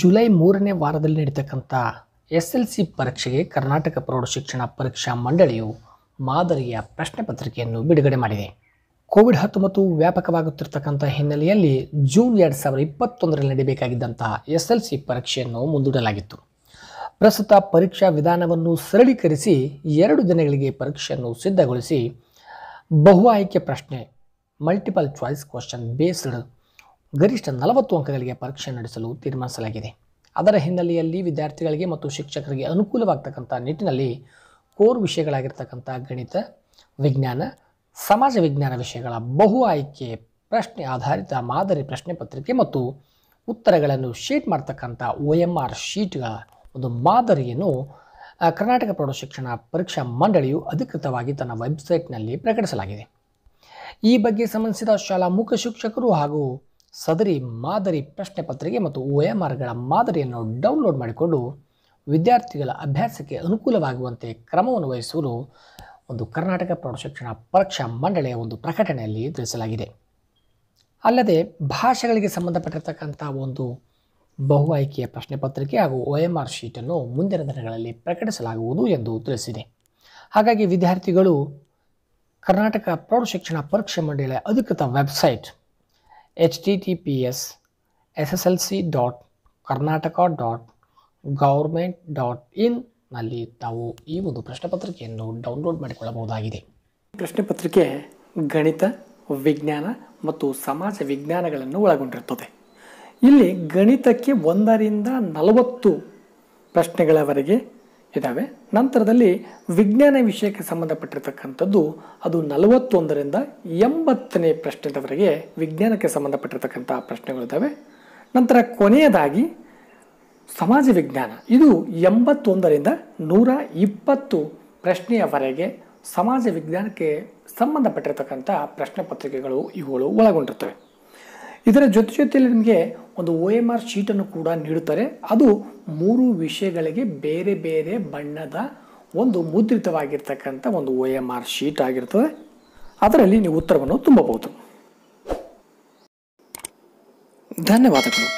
July ಮೂರನೇ ವಾರದಲ್ಲಿ ನಡೀತಕ್ಕಂಥ ಎಸ್ ಎಲ್ ಸಿ ಪರೀಕ್ಷೆಗೆ ಕರ್ನಾಟಕ ಪ್ರೌಢಶಿಕ್ಷಣ ಪರೀಕ್ಷಾ ಮಂಡಳಿಯು ಮಾದರಿಯ ಪ್ರಶ್ನೆ ಪತ್ರಿಕೆಯನ್ನು ಬಿಡುಗಡೆ ಮಾಡಿದೆ ಕೋವಿಡ್ ಹತ್ತೊಂಬತ್ತು ವ್ಯಾಪಕವಾಗುತ್ತಿರತಕ್ಕಂಥ ಹಿನ್ನೆಲೆಯಲ್ಲಿ ಜೂನ್ ಎರಡು ಸಾವಿರದ ಇಪ್ಪತ್ತೊಂದರಲ್ಲಿ ನಡೀಬೇಕಾಗಿದ್ದಂತಹ ಎಸ್ ಎಲ್ ಸಿ ಪರೀಕ್ಷೆಯನ್ನು ಮುಂದೂಡಲಾಗಿತ್ತು ಪ್ರಸ್ತುತ ಪರೀಕ್ಷಾ ವಿಧಾನವನ್ನು ಸರಳೀಕರಿಸಿ ಎರಡು ದಿನಗಳಿಗೆ ಪರೀಕ್ಷೆಯನ್ನು ಸಿದ್ಧಗೊಳಿಸಿ ಬಹು ಆಯ್ಕೆ ಪ್ರಶ್ನೆ ಮಲ್ಟಿಪಲ್ ಚಾಯ್ಸ್ ಕ್ವಶನ್ ಬೇಸ್ಡ್ ಗರಿಷ್ಠ ನಲವತ್ತು ಅಂಕಗಳಿಗೆ ಪರೀಕ್ಷೆ ನಡೆಸಲು ತೀರ್ಮಾನಿಸಲಾಗಿದೆ ಅದರ ಹಿನ್ನೆಲೆಯಲ್ಲಿ ವಿದ್ಯಾರ್ಥಿಗಳಿಗೆ ಮತ್ತು ಶಿಕ್ಷಕರಿಗೆ ಅನುಕೂಲವಾಗ್ತಕ್ಕಂಥ ನಿಟ್ಟಿನಲ್ಲಿ ಕೋರ್ ವಿಷಯಗಳಾಗಿರ್ತಕ್ಕಂಥ ಗಣಿತ ವಿಜ್ಞಾನ ಸಮಾಜ ವಿಜ್ಞಾನ ವಿಷಯಗಳ ಬಹು ಆಯ್ಕೆ ಪ್ರಶ್ನೆ ಆಧಾರಿತ ಮಾದರಿ ಪ್ರಶ್ನೆ ಪತ್ರಿಕೆ ಮತ್ತು ಉತ್ತರಗಳನ್ನು ಶೀಟ್ ಮಾಡ್ತಕ್ಕಂಥ ಓ ಎಮ್ ಆರ್ ಶೀಟ್ಗಳ ಒಂದು ಮಾದರಿಯನ್ನು ಕರ್ನಾಟಕ ಪ್ರೌಢಶಿಕ್ಷಣ ಪರೀಕ್ಷಾ ಮಂಡಳಿಯು ಅಧಿಕೃತವಾಗಿ ತನ್ನ ವೆಬ್ಸೈಟ್ನಲ್ಲಿ ಪ್ರಕಟಿಸಲಾಗಿದೆ ಈ ಬಗ್ಗೆ ಸಂಬಂಧಿಸಿದ ಶಾಲಾ ಮುಖ್ಯ ಶಿಕ್ಷಕರು ಹಾಗೂ ಸದರಿ ಮಾದರಿ ಪ್ರಶ್ನೆ ಪತ್ರಿಕೆ ಮತ್ತು ಒ ಎಮ್ ಆರ್ಗಳ ಮಾದರಿಯನ್ನು ಡೌನ್ಲೋಡ್ ಮಾಡಿಕೊಂಡು ವಿದ್ಯಾರ್ಥಿಗಳ ಅಭ್ಯಾಸಕ್ಕೆ ಅನುಕೂಲವಾಗುವಂತೆ ಕ್ರಮವನ್ನು ವಹಿಸುವುದು ಒಂದು ಕರ್ನಾಟಕ ಪ್ರೌಢಶಿಕ್ಷಣ ಪರೀಕ್ಷಾ ಮಂಡಳಿಯ ಒಂದು ಪ್ರಕಟಣೆಯಲ್ಲಿ ತಿಳಿಸಲಾಗಿದೆ ಅಲ್ಲದೆ ಭಾಷೆಗಳಿಗೆ ಸಂಬಂಧಪಟ್ಟಿರತಕ್ಕಂಥ ಒಂದು ಬಹು ಆಯ್ಕೆಯ ಪ್ರಶ್ನೆ ಪತ್ರಿಕೆ ಹಾಗೂ ಓ ಎಮ್ ಆರ್ ಶೀಟನ್ನು ಮುಂದಿನ ದಿನಗಳಲ್ಲಿ ಪ್ರಕಟಿಸಲಾಗುವುದು ಎಂದು ತಿಳಿಸಿದೆ ಹಾಗಾಗಿ ವಿದ್ಯಾರ್ಥಿಗಳು ಕರ್ನಾಟಕ ಪ್ರೌಢಶಿಕ್ಷಣ ಪರೀಕ್ಷಾ ಮಂಡಳಿಯ ಅಧಿಕೃತ website H T T P S S S L C dot Karnataka dot government dot ಇನ್ನಲ್ಲಿ ನಲ್ಲಿ ತಾವು ಈ ಒಂದು ಪ್ರಶ್ನೆ ಪತ್ರಿಕೆಯನ್ನು ಡೌನ್ಲೋಡ್ ಮಾಡಿಕೊಳ್ಳಬಹುದಾಗಿದೆ ಪ್ರಶ್ನೆ ಪತ್ರಿಕೆ ಗಣಿತ ವಿಜ್ಞಾನ ಮತ್ತು ಸಮಾಜ ವಿಜ್ಞಾನಗಳನ್ನು ಒಳಗೊಂಡಿರುತ್ತದೆ ಇಲ್ಲಿ ಗಣಿತಕ್ಕೆ ಒಂದರಿಂದ ನಲವತ್ತು ಪ್ರಶ್ನೆಗಳವರೆಗೆ ಇದ್ದಾವೆ ನಂತರದಲ್ಲಿ ವಿಜ್ಞಾನ ವಿಷಯಕ್ಕೆ ಸಂಬಂಧಪಟ್ಟಿರ್ತಕ್ಕಂಥದ್ದು ಅದು ನಲವತ್ತೊಂದರಿಂದ ಎಂಬತ್ತನೇ ಪ್ರಶ್ನೆದವರೆಗೆ ವಿಜ್ಞಾನಕ್ಕೆ ಸಂಬಂಧಪಟ್ಟಿರತಕ್ಕಂಥ ಪ್ರಶ್ನೆಗಳಿದ್ದಾವೆ ನಂತರ ಕೊನೆಯದಾಗಿ ಸಮಾಜ ವಿಜ್ಞಾನ ಇದು ಎಂಬತ್ತೊಂದರಿಂದ ನೂರ ಇಪ್ಪತ್ತು ಪ್ರಶ್ನೆಯವರೆಗೆ ಸಮಾಜ ವಿಜ್ಞಾನಕ್ಕೆ ಸಂಬಂಧಪಟ್ಟಿರತಕ್ಕಂಥ ಪ್ರಶ್ನೆ ಪತ್ರಿಕೆಗಳು ಇವುಗಳು ಒಳಗೊಂಡಿರ್ತವೆ ಇದರ ಜೊತೆ ಜೊತೆಯಲ್ಲಿ ನಿಮಗೆ ಒಂದು ಓ ಎಮ್ ಆರ್ ಶೀಟನ್ನು ಕೂಡ ನೀಡುತ್ತಾರೆ ಅದು ಮೂರು ವಿಷಯಗಳಿಗೆ ಬೇರೆ ಬೇರೆ ಬಣ್ಣದ ಒಂದು ಮುದ್ರಿತವಾಗಿರ್ತಕ್ಕಂಥ ಒಂದು ಒ ಎಮ್ ಆರ್ ಶೀಟ್ ಆಗಿರ್ತದೆ ಅದರಲ್ಲಿ ನೀವು ಉತ್ತರವನ್ನು ತುಂಬಬಹುದು ಧನ್ಯವಾದಗಳು